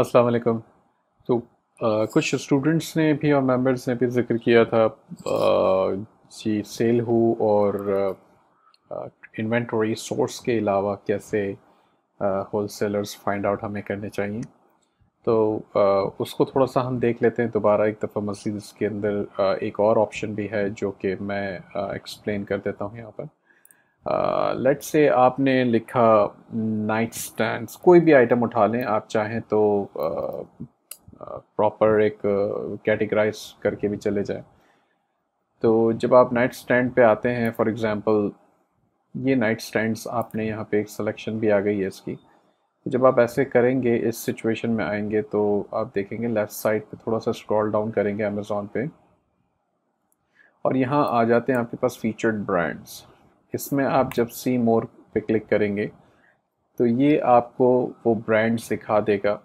अस्सलाम वालेकुम तो आ, कुछ स्टूडेंट्स ने भी और मेंबर्स ने भी जिक्र किया था आ, जी सेल हो और इन्वेंटरी सोर्स के अलावा कैसे होल सेलर्स फाइंड आउट हमें करने चाहिए तो आ, उसको थोड़ा सा हम देख लेते हैं दोबारा एक दफ़ा मस्जिद इसके अंदर आ, एक और ऑप्शन भी है जो कि मैं एक्सप्लेन कर देता हूँ यहाँ पर लेट्स uh, से आपने लिखा नाइट स्टैंड कोई भी आइटम उठा लें आप चाहें तो प्रॉपर uh, uh, एक कैटेगराइज करके भी चले जाएं तो जब आप नाइट स्टैंड पे आते हैं फॉर एग्जांपल ये नाइट स्टैंड्स आपने यहाँ पे एक सिलेक्शन भी आ गई है इसकी तो जब आप ऐसे करेंगे इस सिचुएशन में आएंगे तो आप देखेंगे लेफ़्ट साइड पे थोड़ा सा स्क्रॉल डाउन करेंगे अमेज़ोन पे और यहाँ आ जाते हैं आपके पास फीचर्ड ब्रांड्स इसमें आप जब सी मोर पे क्लिक करेंगे तो ये आपको वो ब्रांड सिखा देगा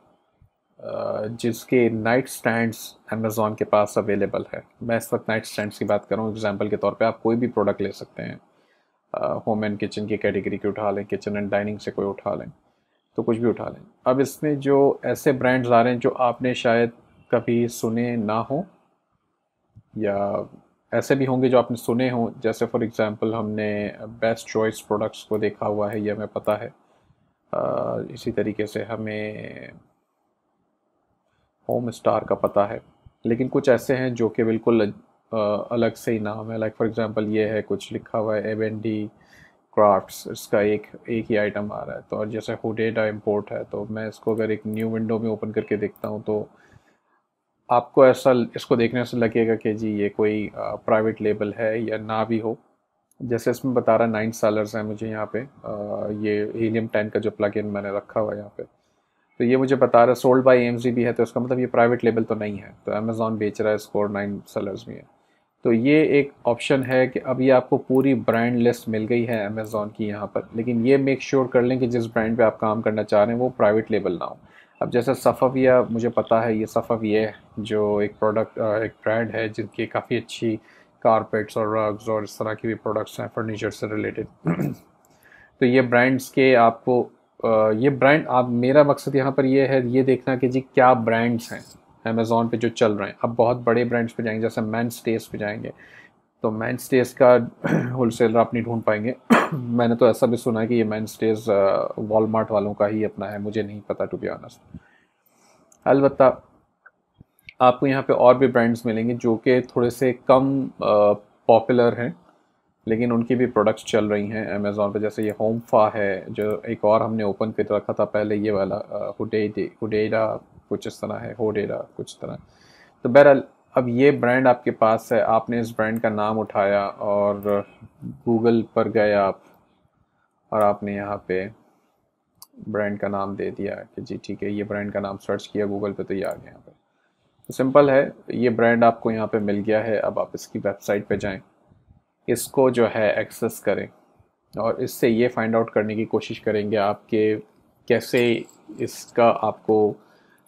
जिसके नाइट स्टैंड्स अमेज़ोन के पास अवेलेबल है मैं इस वक्त नाइट स्टैंड्स की बात करूँ एग्जाम्पल के तौर पे आप कोई भी प्रोडक्ट ले सकते हैं होम एंड किचन की कैटेगरी की उठा लें किचन एंड डाइनिंग से कोई उठा लें तो कुछ भी उठा लें अब इसमें जो ऐसे ब्रांड्स आ रहे हैं जो आपने शायद कभी सुने ना हो या ऐसे भी होंगे जो आपने सुने हों जैसे फॉर एग्ज़ाम्पल हमने बेस्ट चॉइस प्रोडक्ट्स को देखा हुआ है ये हमें पता है इसी तरीके से हमें होम स्टार का पता है लेकिन कुछ ऐसे हैं जो कि बिल्कुल अलग से ही नाम है लाइक फॉर एग्ज़ाम्पल ये है कुछ लिखा हुआ है एवेंडी क्राफ्ट्स इसका एक एक ही आइटम आ रहा है तो और जैसे हुडेडा इम्पोर्ट है तो मैं इसको अगर एक न्यू विंडो में ओपन करके देखता हूँ तो आपको ऐसा इसको देखने से लगेगा कि जी ये कोई प्राइवेट लेबल है या ना भी हो जैसे इसमें बता रहा है नाइन सेलर्स हैं मुझे यहाँ पे ये हीलियम टेन का जो प्लग इन मैंने रखा हुआ है यहाँ पे तो ये मुझे बता रहा है सोल्ड बाई एम भी है तो इसका मतलब ये प्राइवेट लेबल तो नहीं है तो अमेज़ोन बेच रहा है और नाइन सेलर्स में है तो ये एक ऑप्शन है कि अब ये आपको पूरी ब्रांड लिस्ट मिल गई है अमेज़ोन की यहाँ पर लेकिन ये मेक श्योर sure कर लें कि जिस ब्रांड पर आप काम करना चाह रहे हैं वो प्राइवेट लेबल ना हो अब जैसे सफ़विया मुझे पता है ये सफ़विया जो एक प्रोडक्ट एक ब्रांड है जिनकी काफ़ी अच्छी कारपेट्स और रग्स और इस तरह की भी प्रोडक्ट्स हैं फर्नीचर से रिलेटेड तो ये ब्रांड्स के आपको ये ब्रांड आप मेरा मकसद यहाँ पर ये है ये देखना कि जी क्या ब्रांड्स हैं अमेज़ोन पे जो चल रहे हैं अब बहुत बड़े ब्रांड्स पे जाएंगे जैसे मैन स्टेस पे जाएंगे तो मैन स्टेज का होलसेलर आप नहीं ढूंढ पाएंगे मैंने तो ऐसा भी सुना है कि ये मैन स्टेज वॉलमार्ट वालों का ही अपना है मुझे नहीं पता टू बी ऑनेस्ट अलबत् आपको यहाँ पे और भी ब्रांड्स मिलेंगे जो कि थोड़े से कम पॉपुलर uh, हैं लेकिन उनकी भी प्रोडक्ट्स चल रही हैं अमेज़ोन पर जैसे ये होम फा है जो एक और हमने ओपन कर रखा था पहले ये वाला हुडेडे uh, हुडेडा कुछ इस तरह है होडेरा कुछ तरह तो बहरहाल अब ये ब्रांड आपके पास है आपने इस ब्रांड का नाम उठाया और गूगल पर गए आप और आपने यहाँ पे ब्रांड का नाम दे दिया कि जी ठीक है ये ब्रांड का नाम सर्च किया गूगल पे तो ये आ गया यहाँ पे तो सिंपल है ये ब्रांड आपको यहाँ पे मिल गया है अब आप इसकी वेबसाइट पे जाएं इसको जो है एक्सेस करें और इससे ये फाइंड आउट करने की कोशिश करेंगे आपके कैसे इसका आपको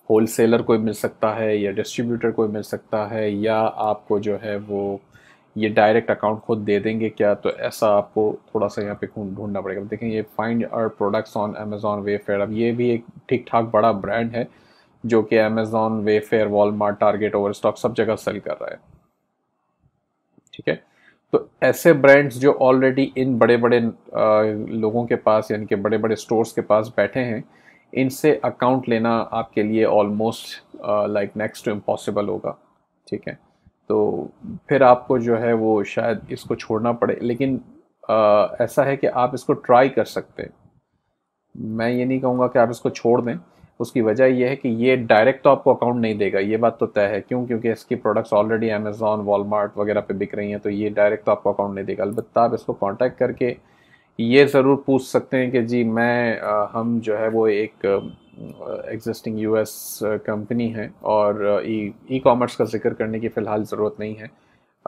होल सेलर कोई मिल सकता है या डिस्ट्रीब्यूटर कोई मिल सकता है या आपको जो है वो ये डायरेक्ट अकाउंट खुद दे देंगे क्या तो ऐसा आपको थोड़ा सा यहाँ पे ढूंढना पड़ेगा देखें ये find our products on Amazon fair अब ये भी एक ठीक ठाक बड़ा ब्रांड है जो कि Amazon Wayfair Walmart Target Overstock सब जगह सेल कर रहा है ठीक है तो ऐसे ब्रांड्स जो ऑलरेडी इन बड़े बड़े लोगों के पास यानी कि बड़े बड़े स्टोर्स के पास बैठे हैं इनसे अकाउंट लेना आपके लिए almost like next to impossible होगा ठीक है तो फिर आपको जो है वो शायद इसको छोड़ना पड़े लेकिन आ, uh, ऐसा है कि आप इसको ट्राई कर सकते हैं मैं ये नहीं कहूँगा कि आप इसको छोड़ दें उसकी वजह यह है कि ये डायरेक्ट तो आपको अकाउंट नहीं देगा ये बात तो तय है क्यों क्योंकि इसकी प्रोडक्ट्स ऑलरेडी अमेजोन वॉलमार्ट वगैरह पे बिक रही हैं तो ये डायरेक्ट तो आपको अकाउंट नहीं देगा अलबत्त आप इसको कॉन्टैक्ट करके ये ज़रूर पूछ सकते हैं कि जी मैं हम जो है वो एक एग्जिस्टिंग यूएस कंपनी है और ई कॉमर्स का जिक्र करने की फ़िलहाल ज़रूरत नहीं है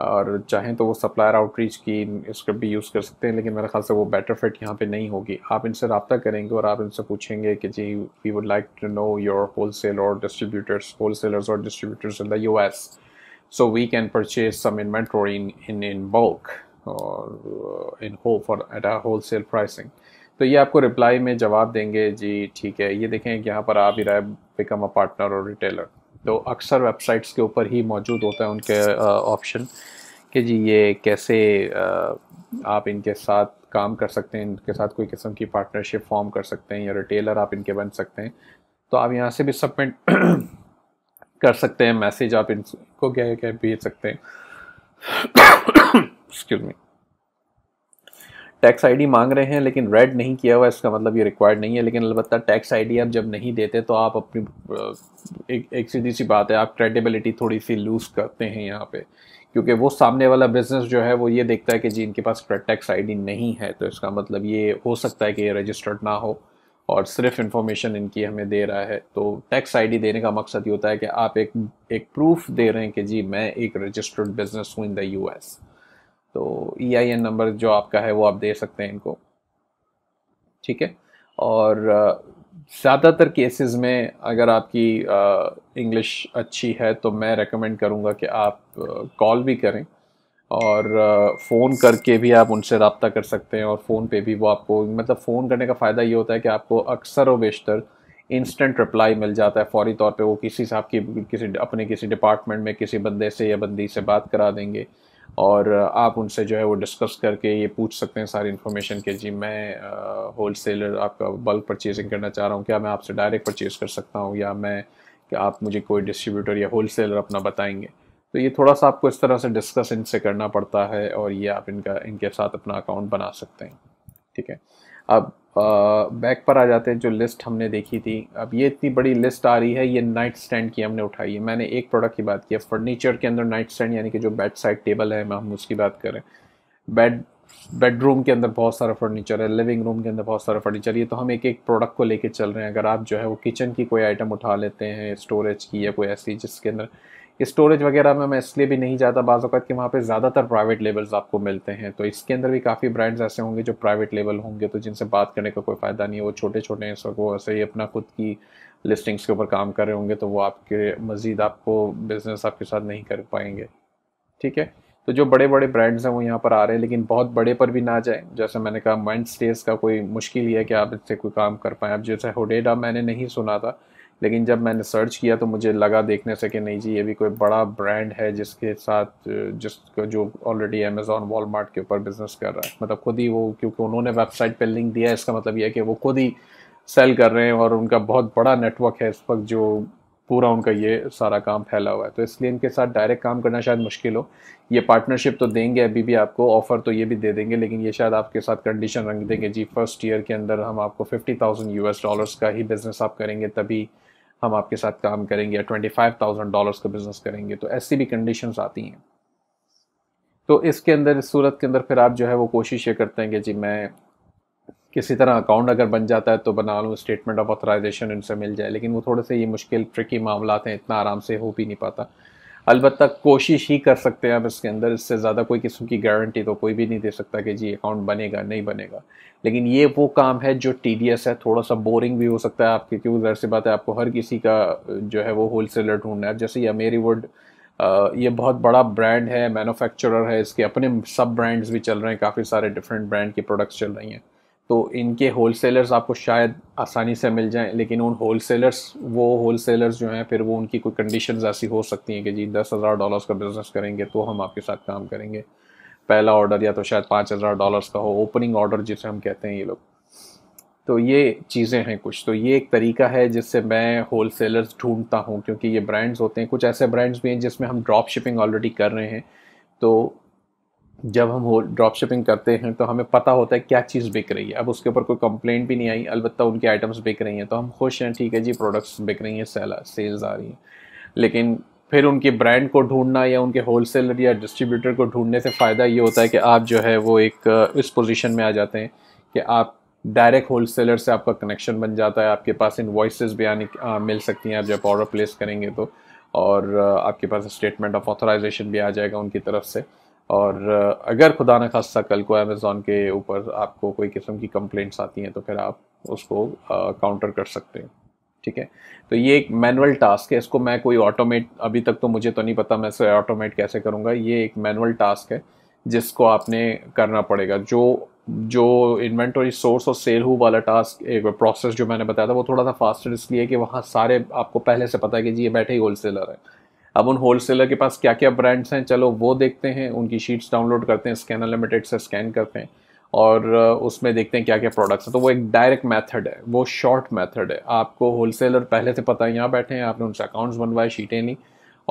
और चाहें तो वो सप्लायर आउटरीच की स्क्रिप्ट भी यूज़ कर सकते हैं लेकिन मेरे ख्याल से वो बेटर फिट यहाँ पे नहीं होगी आप इनसे रबता करेंगे और आप इनसे पूछेंगे कि जी we would like to know your wholesale और डिस्ट्रीब्यूटर्स होल सेलर्स और distributors in the U S so we can purchase some inventory in in bulk और इन हो for at a wholesale pricing तो ये आपको reply में जवाब देंगे जी ठीक है ये देखें यहाँ पर आ ही रहा है बिकम अ पार्टनर और रिटेलर तो अक्सर वेबसाइट्स के ऊपर ही मौजूद होता है उनके ऑप्शन uh, कि जी ये कैसे uh, आप इनके साथ काम कर सकते हैं इनके साथ कोई किस्म की पार्टनरशिप फॉर्म कर सकते हैं या रिटेलर आप इनके बन सकते हैं तो आप यहाँ से भी सबमिट कर सकते हैं मैसेज आप इनको क्या क्या भेज सकते हैं एक्सक्यूज मी टैक्स आईडी मांग रहे हैं लेकिन रेड नहीं किया हुआ इसका मतलब ये रिक्वायर्ड नहीं है लेकिन अलबत्त टैक्स आईडी आप जब नहीं देते तो आप अपनी एक एक सीधी सी बात है आप क्रेडिबिलिटी थोड़ी सी लूज करते हैं यहाँ पे क्योंकि वो सामने वाला बिजनेस जो है वो ये देखता है कि जी इनके पास टैक्स आई नहीं है तो इसका मतलब ये हो सकता है कि ये रजिस्टर्ड ना हो और सिर्फ इन्फॉर्मेशन इनकी हमें दे रहा है तो टैक्स आईडी देने का मकसद ये होता है कि आप एक एक प्रूफ दे रहे हैं कि जी मैं एक रजिस्टर्ड बिजनेस हूँ इन द यूएस तो ई आई एन नंबर जो आपका है वो आप दे सकते हैं इनको ठीक है और ज़्यादातर केसेस में अगर आपकी इंग्लिश अच्छी है तो मैं रेकमेंड करूँगा कि आप कॉल भी करें और फ़ोन करके भी आप उनसे रबता कर सकते हैं और फ़ोन पे भी वो आपको मतलब फ़ोन करने का फ़ायदा ये होता है कि आपको अक्सर व बेशतर इंस्टेंट रिप्लाई मिल जाता है फौरी तौर पे वो किसी से आपकी किसी अपने किसी डिपार्टमेंट में किसी बंदे से या बंदी से बात करा देंगे और आप उनसे जो है वो डिस्कस करके ये पूछ सकते हैं सारी इन्फॉर्मेशन के जी मैं होल सेलर आपका बल्क परचेजिंग करना चाह रहा हूँ क्या मैं आपसे डायरेक्ट परचेज़ कर सकता हूँ या मैं कि आप मुझे कोई डिस्ट्रीब्यूटर या होल सेलर अपना बताएंगे तो ये थोड़ा सा आपको इस तरह से डिस्कस इनसे करना पड़ता है और ये आप इनका इनके साथ अपना अकाउंट बना सकते हैं ठीक है अब बैक पर आ जाते हैं जो लिस्ट हमने देखी थी अब ये इतनी बड़ी लिस्ट आ रही है ये नाइट स्टैंड की हमने उठाई है मैंने एक प्रोडक्ट की बात की है फर्नीचर के अंदर नाइट स्टैंड यानी कि जो बेड साइड टेबल है हम उसकी बात करें बेड बेडरूम के अंदर बहुत सारा फर्नीचर है लिविंग रूम के अंदर बहुत सारा फर्नीचर ये तो हम एक एक प्रोडक्ट को लेके चल रहे हैं अगर आप जो है वो किचन की कोई आइटम उठा लेते हैं स्टोरेज की या कोई ऐसी जिसके अंदर स्टोरेज वगैरह में मैं इसलिए भी नहीं जाता बाज़ात कि वहाँ पे ज़्यादातर प्राइवेट लेबल्स आपको मिलते हैं तो इसके अंदर भी काफ़ी ब्रांड्स ऐसे होंगे जो प्राइवेट लेबल होंगे तो जिनसे बात करने का कोई फ़ायदा नहीं है वो छोटे छोटे हैं सो वो ऐसे ही अपना खुद की लिस्टिंग्स के ऊपर काम कर रहे होंगे तो वो आपके मज़ीद आपको बिज़नेस आपके साथ नहीं कर पाएंगे ठीक है तो जो बड़े बड़े ब्रांड्स हैं वो यहाँ पर आ रहे हैं लेकिन बहुत बड़े पर भी ना जाए जैसे मैंने कहा माइंड स्टेज का कोई मुश्किल ही है कि आप इससे कोई काम कर पाएँ अब जैसे होडेडा मैंने नहीं सुना था लेकिन जब मैंने सर्च किया तो मुझे लगा देखने से कि नहीं जी ये भी कोई बड़ा ब्रांड है जिसके साथ जिसको जो ऑलरेडी अमेज़ोन वॉलमार्ट के ऊपर बिज़नेस कर रहा है मतलब खुद ही वो क्योंकि उन्होंने वेबसाइट पर लिंक दिया इसका मतलब यह है कि वो खुद ही सेल कर रहे हैं और उनका बहुत बड़ा नेटवर्क है इस वक्त जो पूरा उनका ये सारा काम फैला हुआ है तो इसलिए इनके साथ डायरेक्ट काम करना शायद मुश्किल हो ये पार्टनरशिप तो देंगे अभी भी आपको ऑफ़र तो ये भी दे देंगे लेकिन ये शायद आपके साथ कंडीशन रंग देंगे जी फर्स्ट ईयर के अंदर हम आपको fifty thousand U S dollars का ही बिज़नेस आप करेंगे तभी हम आपके साथ काम करेंगे या ट्वेंटी फाइव थाउजेंड डॉलर का बिजनेस करेंगे तो ऐसी भी कंडीशन आती हैं तो इसके अंदर इस सूरत के अंदर फिर आप जो है वो कोशिश ये करते हैं कि जी मैं किसी तरह अकाउंट अगर बन जाता है तो बना लूँ स्टेटमेंट ऑफ ऑथराइजेशन इनसे मिल जाए लेकिन वो थोड़े से ये मुश्किल ट्रिकी मामला हैं इतना आराम से हो भी नहीं पाता अलबत्त कोशिश ही कर सकते हैं आप इसके अंदर इससे ज़्यादा कोई किस्म की गारंटी तो कोई भी नहीं दे सकता कि जी अकाउंट बनेगा नहीं बनेगा लेकिन ये वो काम है जो टी है थोड़ा सा बोरिंग भी हो सकता है आपके क्योंकि जहर सी बात है आपको हर किसी का जो है वो होल सेलर ढूंढना है जैसे ये अमेरी वुड ये बहुत बड़ा ब्रांड है मैनुफेक्चरर है इसके अपने सब ब्रांड्स भी चल रहे हैं काफ़ी सारे डिफरेंट ब्रांड के प्रोडक्ट्स चल रही हैं तो इनके होल सेलर्स आपको शायद आसानी से मिल जाएं लेकिन उन होल सेलर्स वो होल सेलर्स जो हैं फिर वो उनकी कोई कंडीशन ऐसी हो सकती हैं कि जी दस हज़ार डॉलर्स का बिज़नेस करेंगे तो हम आपके साथ काम करेंगे पहला ऑर्डर या तो शायद पाँच हज़ार डॉलर्स का हो ओपनिंग ऑर्डर जिसे हम कहते हैं ये लोग तो ये चीज़ें हैं कुछ तो ये एक तरीका है जिससे मैं होल सेलर्स ढूंढता हूँ क्योंकि ये ब्रांड्स होते हैं कुछ ऐसे ब्रांड्स भी हैं जिसमें हम ड्रॉप शिपिंग ऑलरेडी कर रहे हैं तो जब हम हो ड्रॉप शिपिंग करते हैं तो हमें पता होता है क्या चीज़ बिक रही है अब उसके ऊपर कोई कंप्लेंट भी नहीं आई अलबत्त उनके आइटम्स बिक रही हैं तो हम खुश हैं ठीक है जी प्रोडक्ट्स बिक रही हैं सेल सेल्स आ रही हैं लेकिन फिर उनके ब्रांड को ढूंढना या उनके होलसेलर या डिस्ट्रीब्यूटर को ढूंढने से फ़ायदा ये होता है कि आप जो है वो एक इस पोजीशन में आ जाते हैं कि आप डायरेक्ट होलसेलर से आपका कनेक्शन बन जाता है आपके पास इन्वाइसेस भी आने मिल सकती हैं आप जब ऑर्डर प्लेस करेंगे तो और आपके पास स्टेटमेंट ऑफ ऑथराइजेशन भी आ जाएगा उनकी तरफ से और अगर खुदा न खास्ता कल को अमेज़ोन के ऊपर आपको कोई किस्म की कंप्लेंट्स आती हैं तो फिर आप उसको काउंटर कर सकते हैं ठीक है तो ये एक मैनुअल टास्क है इसको मैं कोई ऑटोमेट अभी तक तो मुझे तो नहीं पता मैं इसे ऑटोमेट कैसे करूँगा ये एक मैनुअल टास्क है जिसको आपने करना पड़ेगा जो जो इन्वेंटरी सोर्स और सेल हु वाला टास्क एक प्रोसेस जो मैंने बताया था वो थोड़ा सा फास्टर इसलिए कि वहाँ सारे आपको पहले से पता है कि जी ये बैठे ही होलसेलर है अब उन होलसेलर के पास क्या क्या ब्रांड्स हैं चलो वो देखते हैं उनकी शीट्स डाउनलोड करते हैं स्कैनर लिमिटेड से स्कैन करते हैं और उसमें देखते हैं क्या क्या प्रोडक्ट्स हैं तो वो एक डायरेक्ट मेथड है वो शॉर्ट मेथड है आपको होलसेलर पहले से पता है यहाँ बैठे हैं आपने उनसे अकाउंट्स बनवाए शीटें ली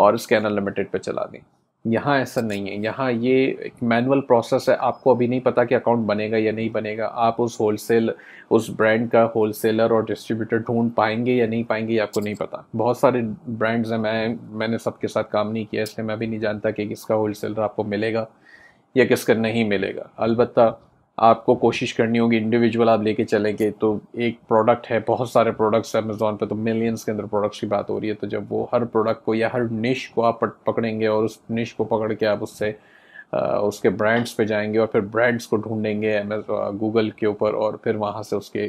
और स्कैनर लिमिटेड पर चला दी यहाँ ऐसा नहीं है यहाँ ये एक मैनुअल प्रोसेस है आपको अभी नहीं पता कि अकाउंट बनेगा या नहीं बनेगा आप उस होलसेल उस ब्रांड का होलसेलर और डिस्ट्रीब्यूटर ढूंढ पाएंगे या नहीं पाएंगे ये आपको नहीं पता बहुत सारे ब्रांड्स हैं मैं मैंने सबके साथ काम नहीं किया इसलिए मैं भी नहीं जानता कि किसका होलसेलर आपको मिलेगा या किसका नहीं मिलेगा अलबत्ता आपको कोशिश करनी होगी इंडिविजुअल आप लेके चलेंगे तो एक प्रोडक्ट है बहुत सारे प्रोडक्ट्स हैं अमेज़ोन पे तो मिलियंस के अंदर प्रोडक्ट्स की बात हो रही है तो जब वो हर प्रोडक्ट को या हर निश को आप पकड़ेंगे और उस निश को पकड़ के आप उससे उसके ब्रांड्स पे जाएंगे और फिर ब्रांड्स को ढूंढेंगे गूगल के ऊपर और फिर वहाँ से उसके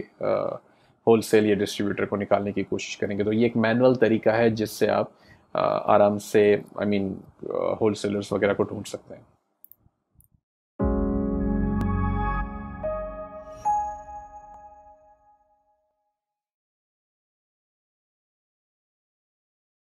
होल सेल या डिस्ट्रीब्यूटर को निकालने की कोशिश करेंगे तो ये एक मैनुअल तरीका है जिससे आप आराम से आई मीन होल सेलर्स वगैरह को ढूंढ सकते हैं